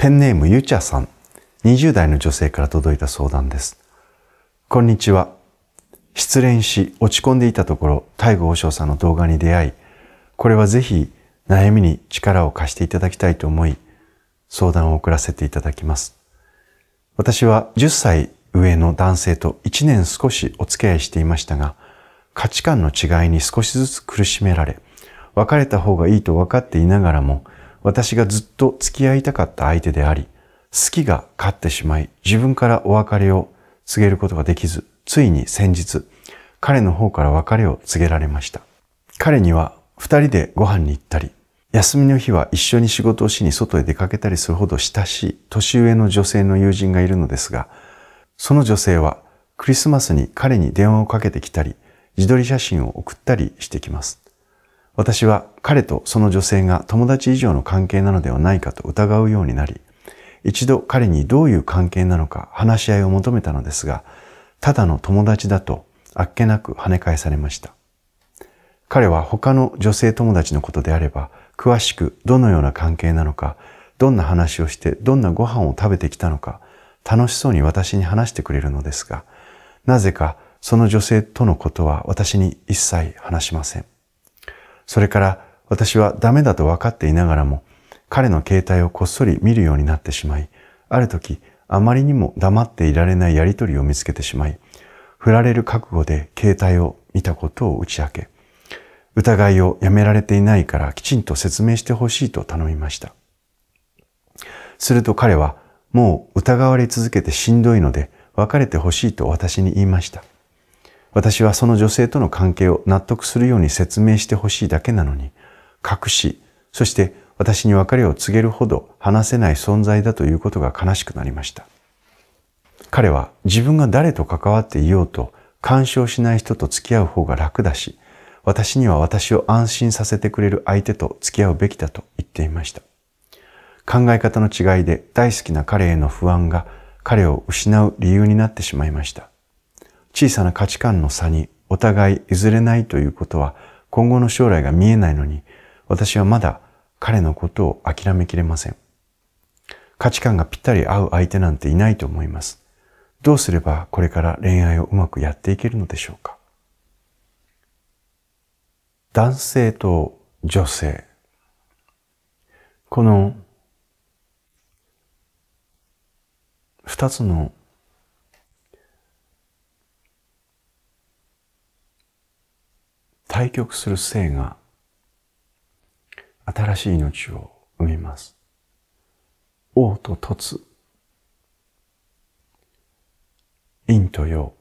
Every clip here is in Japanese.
ペンネームゆちゃさん、20代の女性から届いた相談です。こんにちは。失恋し落ち込んでいたところ、大悟和尚さんの動画に出会い、これはぜひ悩みに力を貸していただきたいと思い、相談を送らせていただきます。私は10歳上の男性と1年少しお付き合いしていましたが、価値観の違いに少しずつ苦しめられ、別れた方がいいと分かっていながらも、私がずっと付き合いたかった相手であり、好きが勝ってしまい、自分からお別れを告げることができず、ついに先日、彼の方から別れを告げられました。彼には二人でご飯に行ったり、休みの日は一緒に仕事をしに外へ出かけたりするほど親しい年上の女性の友人がいるのですが、その女性はクリスマスに彼に電話をかけてきたり、自撮り写真を送ったりしてきます。私は彼とその女性が友達以上の関係なのではないかと疑うようになり、一度彼にどういう関係なのか話し合いを求めたのですが、ただの友達だとあっけなく跳ね返されました。彼は他の女性友達のことであれば、詳しくどのような関係なのか、どんな話をしてどんなご飯を食べてきたのか、楽しそうに私に話してくれるのですが、なぜかその女性とのことは私に一切話しません。それから私はダメだと分かっていながらも、彼の携帯をこっそり見るようになってしまい、ある時、あまりにも黙っていられないやりとりを見つけてしまい、振られる覚悟で携帯を見たことを打ち明け、疑いをやめられていないからきちんと説明してほしいと頼みました。すると彼は、もう疑われ続けてしんどいので別れてほしいと私に言いました。私はその女性との関係を納得するように説明してほしいだけなのに、隠し、そして私に別れを告げるほど話せない存在だということが悲しくなりました。彼は自分が誰と関わっていようと干渉しない人と付き合う方が楽だし、私には私を安心させてくれる相手と付き合うべきだと言っていました。考え方の違いで大好きな彼への不安が彼を失う理由になってしまいました。小さな価値観の差にお互い譲れないということは今後の将来が見えないのに私はまだ彼のことを諦めきれません。価値観がぴったり合う相手なんていないと思います。どうすればこれから恋愛をうまくやっていけるのでしょうか男性と女性。この二つの対極する性が新しい命を生みます。王と突、陰と陽。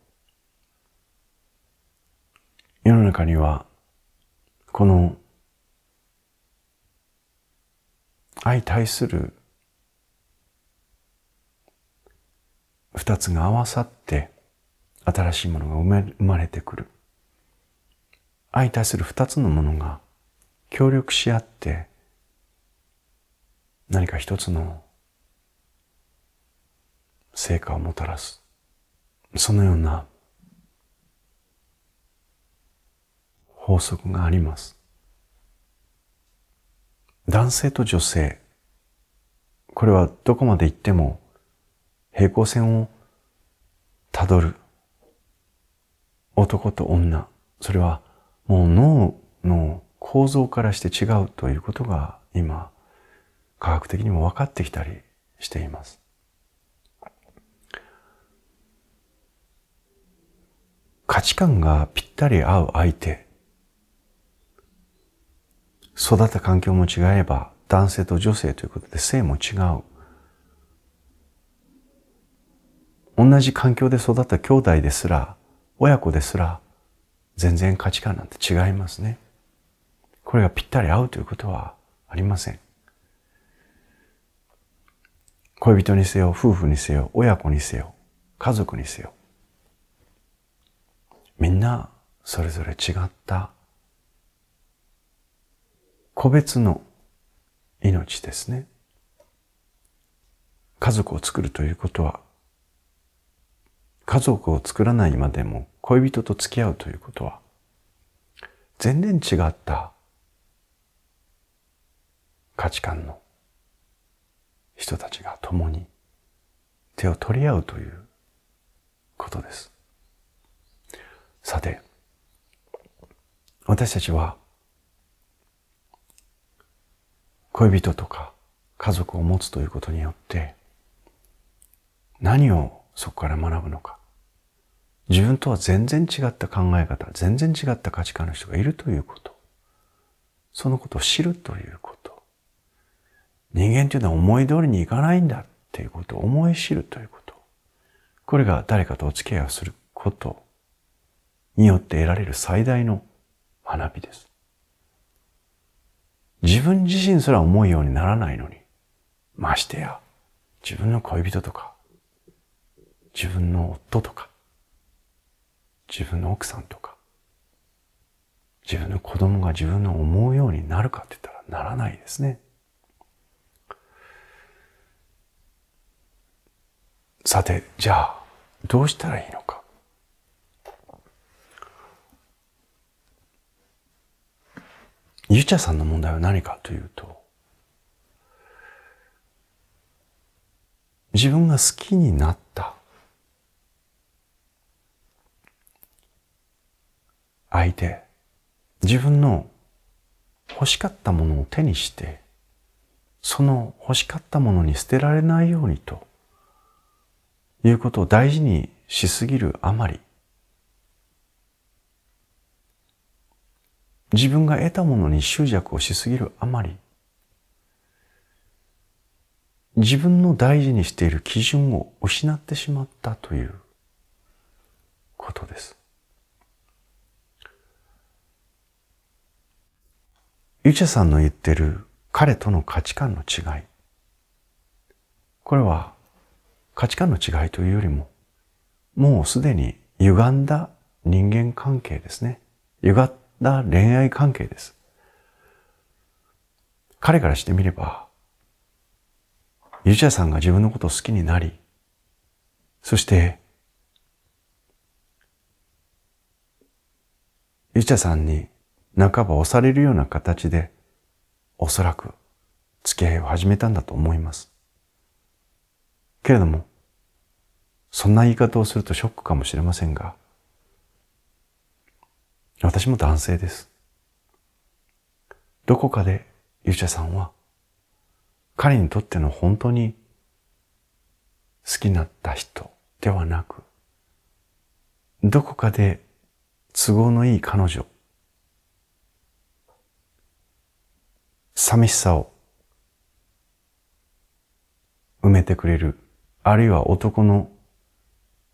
世の中にはこの相対する二つが合わさって新しいものが生まれてくる。相対する二つのものが協力し合って何か一つの成果をもたらすそのような法則があります男性と女性これはどこまで行っても平行線をたどる男と女それはもう脳の構造からして違うということが今科学的にも分かってきたりしています。価値観がぴったり合う相手育った環境も違えば男性と女性ということで性も違う同じ環境で育った兄弟ですら親子ですら全然価値観なんて違いますね。これがぴったり合うということはありません。恋人にせよ、夫婦にせよ、親子にせよ、家族にせよ。みんなそれぞれ違った個別の命ですね。家族を作るということは家族を作らないまでも恋人と付き合うということは、全然違った価値観の人たちが共に手を取り合うということです。さて、私たちは恋人とか家族を持つということによって何をそこから学ぶのか自分とは全然違った考え方、全然違った価値観の人がいるということ。そのことを知るということ。人間というのは思い通りにいかないんだっていうことを思い知るということ。これが誰かとお付き合いをすることによって得られる最大の学びです。自分自身すら思うようにならないのに、ましてや、自分の恋人とか、自分の夫とか、自分の奥さんとか、自分の子供が自分の思うようになるかって言ったらならないですね。さて、じゃあ、どうしたらいいのか。ゆちゃさんの問題は何かというと、自分が好きになった相手、自分の欲しかったものを手にして、その欲しかったものに捨てられないようにと、いうことを大事にしすぎるあまり、自分が得たものに執着をしすぎるあまり、自分の大事にしている基準を失ってしまったということです。ユチェさんの言ってる彼との価値観の違い。これは価値観の違いというよりも、もうすでに歪んだ人間関係ですね。歪った恋愛関係です。彼からしてみれば、ユチャさんが自分のことを好きになり、そして、ユチャさんに半ば押されるような形で、おそらく付き合いを始めたんだと思います。けれども、そんな言い方をするとショックかもしれませんが、私も男性です。どこかで勇者さんは、彼にとっての本当に好きになった人ではなく、どこかで都合のいい彼女寂しさを埋めてくれる、あるいは男の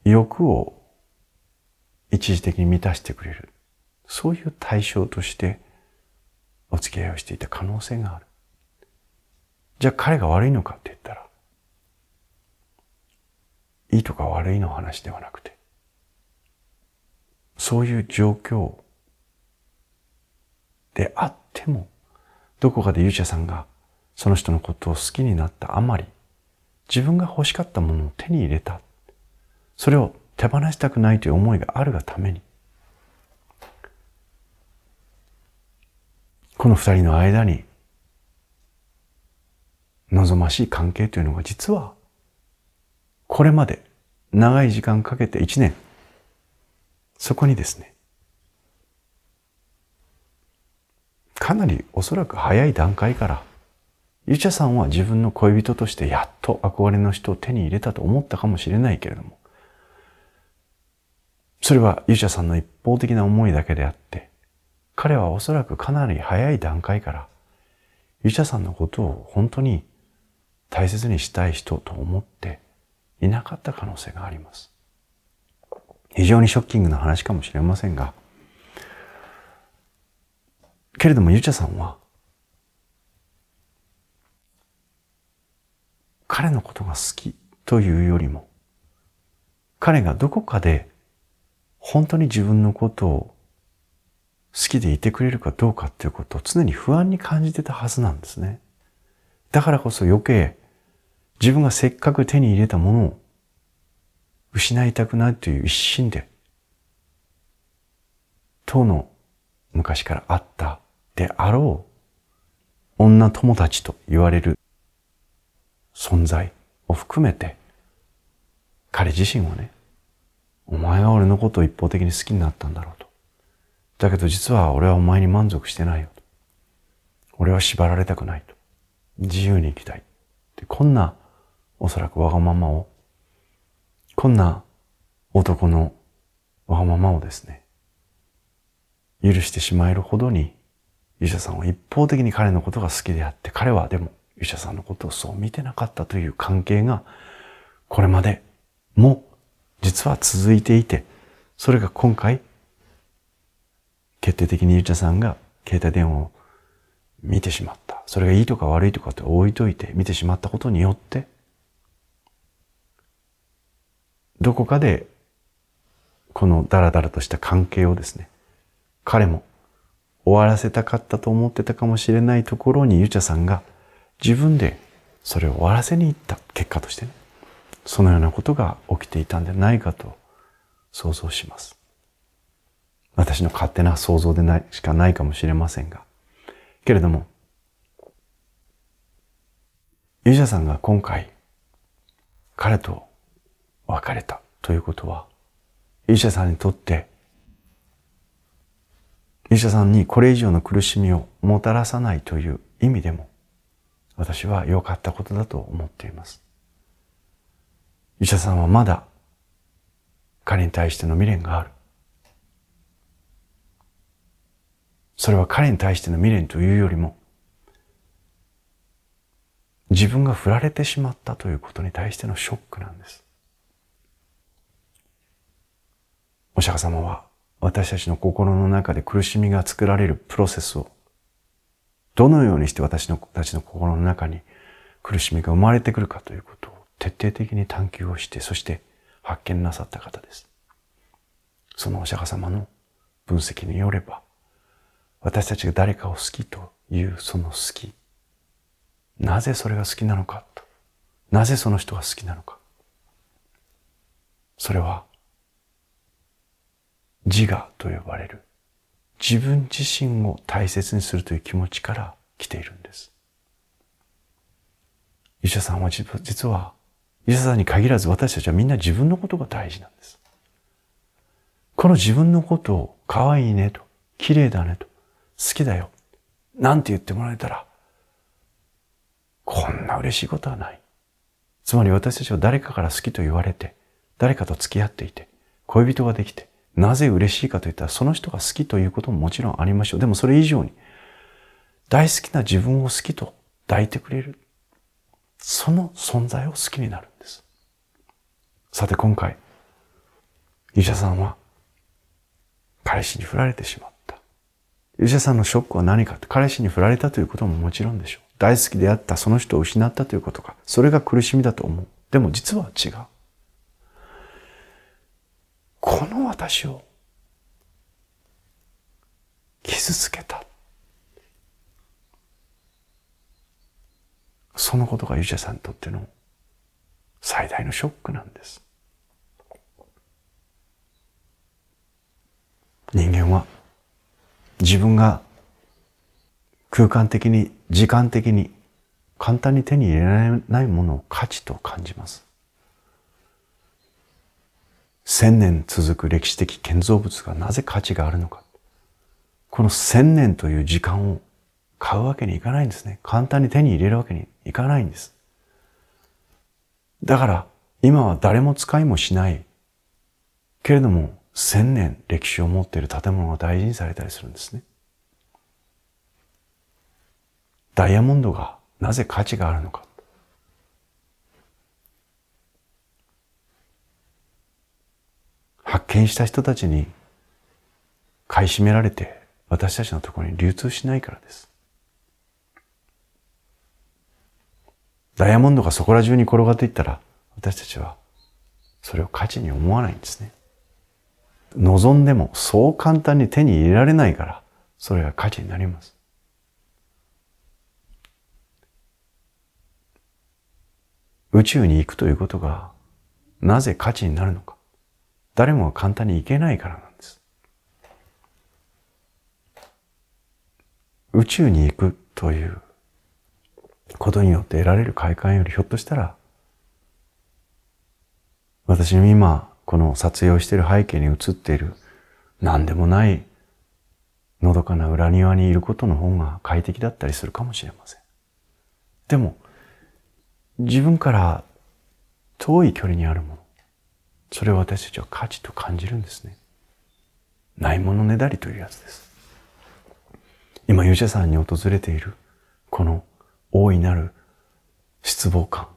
欲を一時的に満たしてくれる、そういう対象としてお付き合いをしていた可能性がある。じゃあ彼が悪いのかって言ったら、いいとか悪いの話ではなくて、そういう状況であっても、どこかで勇者さんがその人のことを好きになったあまり、自分が欲しかったものを手に入れた。それを手放したくないという思いがあるがために、この二人の間に望ましい関係というのが実は、これまで長い時間かけて一年、そこにですね、かなりおそらく早い段階から、ユチャさんは自分の恋人としてやっと憧れの人を手に入れたと思ったかもしれないけれども、それはユチャさんの一方的な思いだけであって、彼はおそらくかなり早い段階から、ユチャさんのことを本当に大切にしたい人と思っていなかった可能性があります。非常にショッキングな話かもしれませんが、けれども、ゆちゃさんは、彼のことが好きというよりも、彼がどこかで本当に自分のことを好きでいてくれるかどうかっていうことを常に不安に感じてたはずなんですね。だからこそ余計自分がせっかく手に入れたものを失いたくないという一心で、当の昔からあったであろう女友達と言われる存在を含めて彼自身はね、お前は俺のことを一方的に好きになったんだろうと。だけど実は俺はお前に満足してないよと。俺は縛られたくないと。自由に生きたい。でこんなおそらくわがままを、こんな男のわがままをですね、許してしまえるほどに医者さんは一方的に彼のことが好きであって、彼はでも医者さんのことをそう見てなかったという関係が、これまでも実は続いていて、それが今回、決定的にうちゃさんが携帯電話を見てしまった。それがいいとか悪いとかって置いといて見てしまったことによって、どこかで、このダラダラとした関係をですね、彼も終わらせたかったと思ってたかもしれないところにゆちゃさんが自分でそれを終わらせに行った結果としてねそのようなことが起きていたんじゃないかと想像します私の勝手な想像でないしかないかもしれませんがけれどもゆちゃさんが今回彼と別れたということはゆちゃさんにとって医者さんにこれ以上の苦しみをもたらさないという意味でも、私は良かったことだと思っています。医者さんはまだ彼に対しての未練がある。それは彼に対しての未練というよりも、自分が振られてしまったということに対してのショックなんです。お釈迦様は私たちの心の中で苦しみが作られるプロセスを、どのようにして私たちの心の中に苦しみが生まれてくるかということを徹底的に探求をして、そして発見なさった方です。そのお釈迦様の分析によれば、私たちが誰かを好きというその好き、なぜそれが好きなのかと、なぜその人が好きなのか、それは自我と呼ばれる自分自身を大切にするという気持ちから来ているんです。医者さんは実は医者さんに限らず私たちはみんな自分のことが大事なんです。この自分のことを可愛いねと、綺麗だねと、好きだよ、なんて言ってもらえたら、こんな嬉しいことはない。つまり私たちは誰かから好きと言われて、誰かと付き合っていて、恋人ができて、なぜ嬉しいかといったら、その人が好きということももちろんありましょう。でもそれ以上に、大好きな自分を好きと抱いてくれる。その存在を好きになるんです。さて今回、医者さんは、彼氏に振られてしまった。医者さんのショックは何かって、彼氏に振られたということももちろんでしょう。大好きであったその人を失ったということか、それが苦しみだと思う。でも実は違う。この私を傷つけたそのことがユジェさんにとっての最大のショックなんです人間は自分が空間的に時間的に簡単に手に入れられないものを価値と感じます千年続く歴史的建造物がなぜ価値があるのか。この千年という時間を買うわけにいかないんですね。簡単に手に入れるわけにいかないんです。だから今は誰も使いもしない。けれども千年歴史を持っている建物が大事にされたりするんですね。ダイヤモンドがなぜ価値があるのか。発見した人たちに買い占められて私たちのところに流通しないからです。ダイヤモンドがそこら中に転がっていったら私たちはそれを価値に思わないんですね。望んでもそう簡単に手に入れられないからそれが価値になります。宇宙に行くということがなぜ価値になるのか。誰もが簡単に行けないからなんです。宇宙に行くということによって得られる快感よりひょっとしたら、私の今、この撮影をしている背景に映っている何でもないのどかな裏庭にいることの方が快適だったりするかもしれません。でも、自分から遠い距離にあるもの、それを私たちは価値と感じるんですね。ないものねだりというやつです。今、勇者さんに訪れている、この大いなる失望感、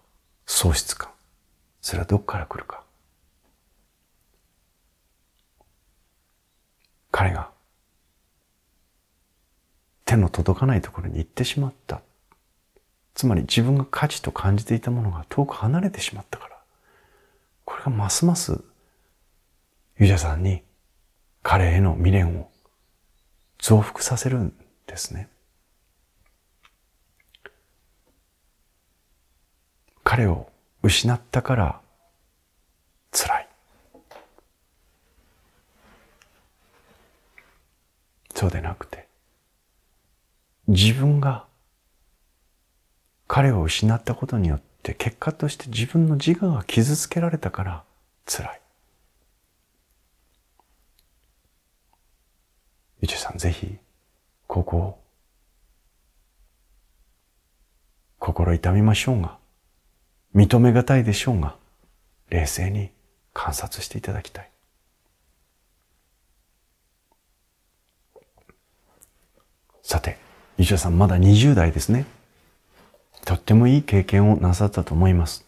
喪失感、それはどこから来るか。彼が手の届かないところに行ってしまった。つまり自分が価値と感じていたものが遠く離れてしまったから。これがますます、ユジャさんに彼への未練を増幅させるんですね。彼を失ったから辛い。そうでなくて、自分が彼を失ったことによってして結果として自分の自我が傷つけられたから辛い。一さん、ぜひ、ここを、心痛みましょうが、認めがたいでしょうが、冷静に観察していただきたい。さて、石田さんまだ20代ですね。とってもいい経験をなさったと思います。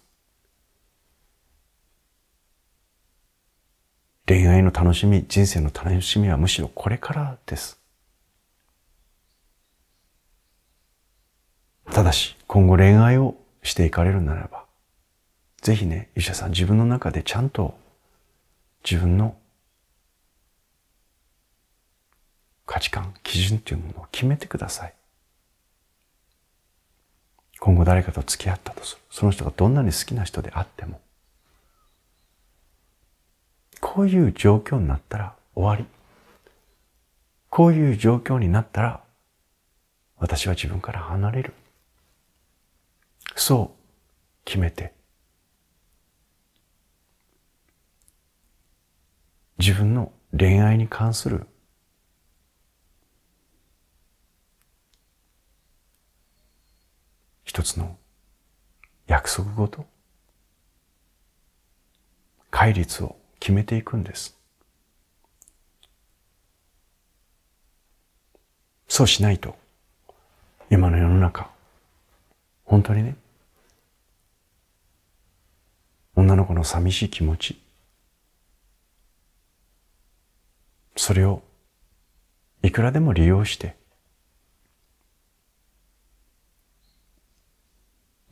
恋愛の楽しみ、人生の楽しみはむしろこれからです。ただし、今後恋愛をしていかれるならば、ぜひね、医者さん自分の中でちゃんと自分の価値観、基準というものを決めてください。今後誰かと付き合ったとする。その人がどんなに好きな人であっても。こういう状況になったら終わり。こういう状況になったら、私は自分から離れる。そう決めて、自分の恋愛に関するつの約束ごと、戒律を決めていくんです。そうしないと、今の世の中、本当にね、女の子の寂しい気持ち、それをいくらでも利用して、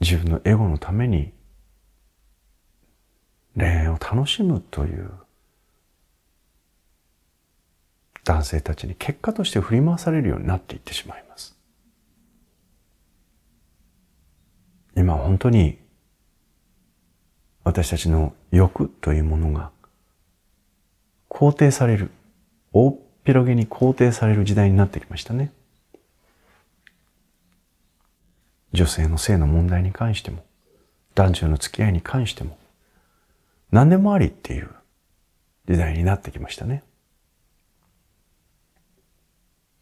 自分のエゴのために恋愛を楽しむという男性たちに結果として振り回されるようになっていってしまいます。今本当に私たちの欲というものが肯定される、大っ広げに肯定される時代になってきましたね。女性の性の問題に関しても、男女の付き合いに関しても、何でもありっていう時代になってきましたね。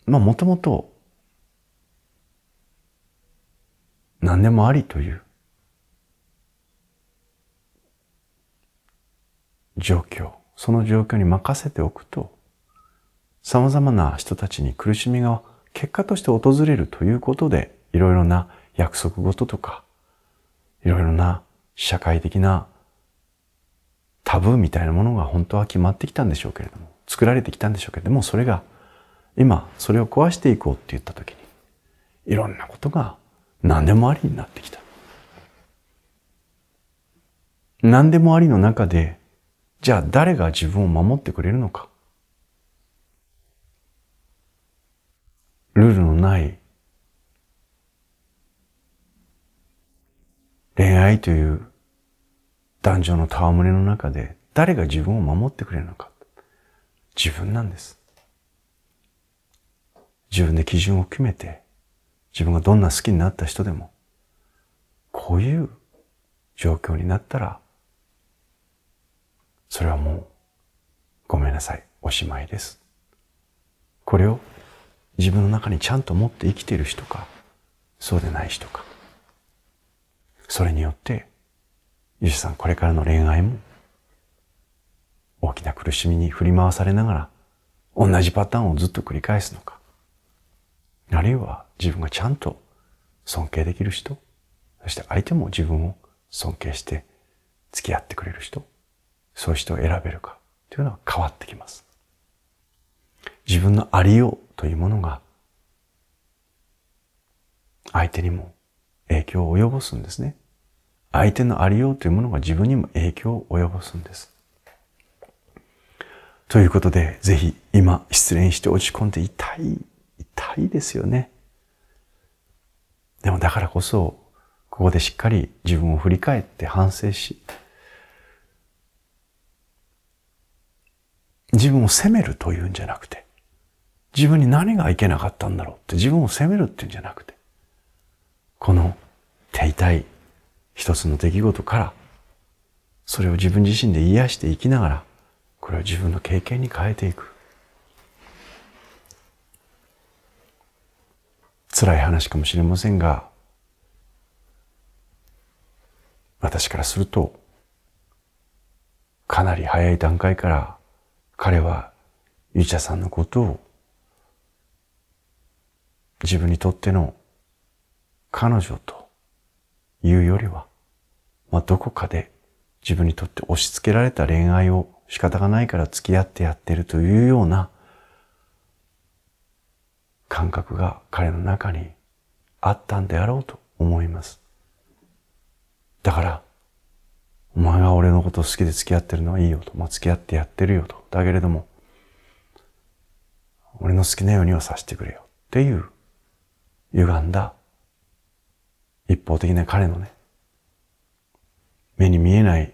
まあもともと、何でもありという状況、その状況に任せておくと、様々な人たちに苦しみが結果として訪れるということで、いろいろな約束事とか、いろいろな社会的なタブーみたいなものが本当は決まってきたんでしょうけれども、作られてきたんでしょうけれども、それが今それを壊していこうって言った時に、いろんなことが何でもありになってきた。何でもありの中で、じゃあ誰が自分を守ってくれるのか。ルールのない恋愛という男女の戯れの中で誰が自分を守ってくれるのか。自分なんです。自分で基準を決めて、自分がどんな好きになった人でも、こういう状況になったら、それはもう、ごめんなさい、おしまいです。これを自分の中にちゃんと持って生きている人か、そうでない人か。それによって、ユシさん、これからの恋愛も、大きな苦しみに振り回されながら、同じパターンをずっと繰り返すのか。あるいは自分がちゃんと尊敬できる人、そして相手も自分を尊敬して付き合ってくれる人、そういう人を選べるかというのは変わってきます。自分のありようというものが相手にも影響を及ぼすんですね。相手のありようというものが自分にも影響を及ぼすんです。ということで、ぜひ今失恋して落ち込んで痛い、痛いですよね。でもだからこそ、ここでしっかり自分を振り返って反省し、自分を責めるというんじゃなくて、自分に何がいけなかったんだろうって自分を責めるっていうんじゃなくて、この手痛い一つの出来事から、それを自分自身で癒していきながら、これを自分の経験に変えていく。辛い話かもしれませんが、私からすると、かなり早い段階から彼はゆうちゃさんのことを自分にとっての彼女というよりは、まあ、どこかで自分にとって押し付けられた恋愛を仕方がないから付き合ってやってるというような感覚が彼の中にあったんであろうと思います。だから、お前が俺のこと好きで付き合ってるのはいいよと、まあ、付き合ってやってるよと。だけれども、俺の好きなようにはさせてくれよっていう歪んだ一方的な彼のね、目に見えない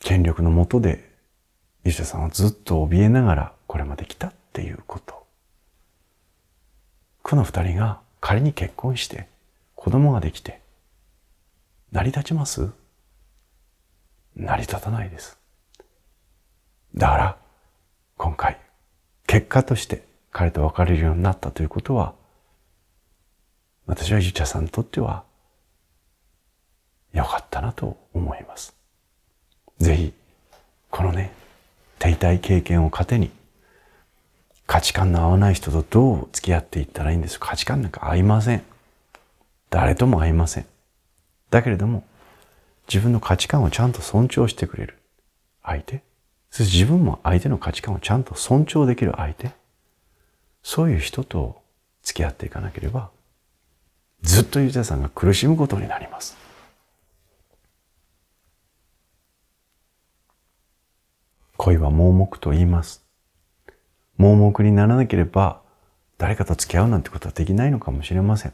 権力のもとで、ユシさんはずっと怯えながらこれまで来たっていうこと。この二人が仮に結婚して子供ができて、成り立ちます成り立たないです。だから、今回、結果として彼と別れるようになったということは、私はゆちゃさんにとっては、良かったなと思います。ぜひ、このね、停滞経験を糧に、価値観の合わない人とどう付き合っていったらいいんです価値観なんか合いません。誰とも合いません。だけれども、自分の価値観をちゃんと尊重してくれる相手。そして自分も相手の価値観をちゃんと尊重できる相手。そういう人と付き合っていかなければ、ずっとユダーさんが苦しむことになります。恋は盲目と言います。盲目にならなければ、誰かと付き合うなんてことはできないのかもしれません。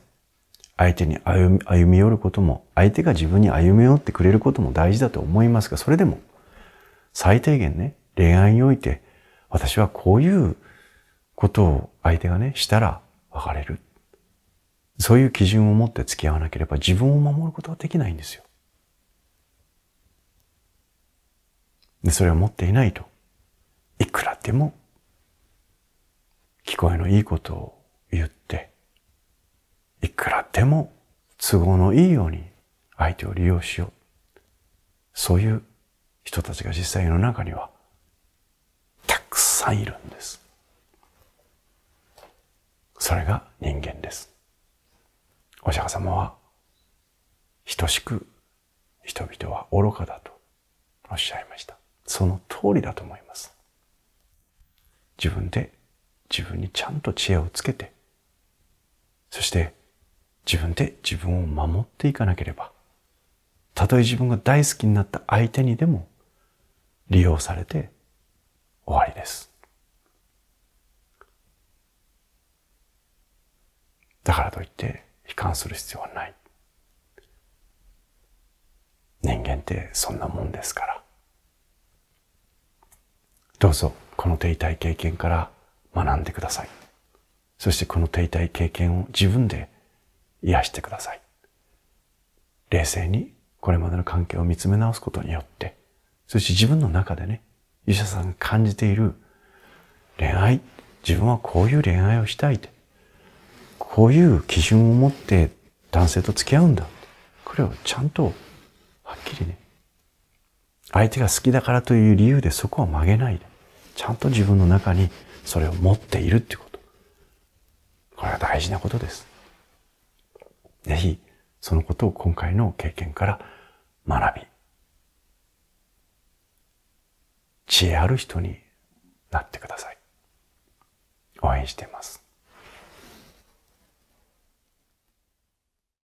相手に歩み歩み寄ることも、相手が自分に歩み寄ってくれることも大事だと思いますが、それでも、最低限ね、恋愛において、私はこういうことを相手がね、したら別れる。そういう基準を持って付き合わなければ自分を守ることはできないんですよ。で、それを持っていないと、いくらでも、聞こえのいいことを言って、いくらでも都合のいいように相手を利用しよう。そういう人たちが実際世の中には、たくさんいるんです。それが人間です。お釈迦様は、等しく人々は愚かだとおっしゃいました。その通りだと思います。自分で自分にちゃんと知恵をつけて、そして自分で自分を守っていかなければ、たとえ自分が大好きになった相手にでも利用されて終わりです。だからといって悲観する必要はない。人間ってそんなもんですから。どうぞこの停滞経験から学んでください。そしてこの停滞経験を自分で癒してください。冷静にこれまでの関係を見つめ直すことによって、そして自分の中でね、医者さんが感じている恋愛、自分はこういう恋愛をしたいって、こういう基準を持って男性と付き合うんだ。これをちゃんとはっきりね、相手が好きだからという理由でそこは曲げないで、ちゃんと自分の中にそれを持っているってこと。これは大事なことです。ぜひ、そのことを今回の経験から学び、知恵ある人になってください。応援しています。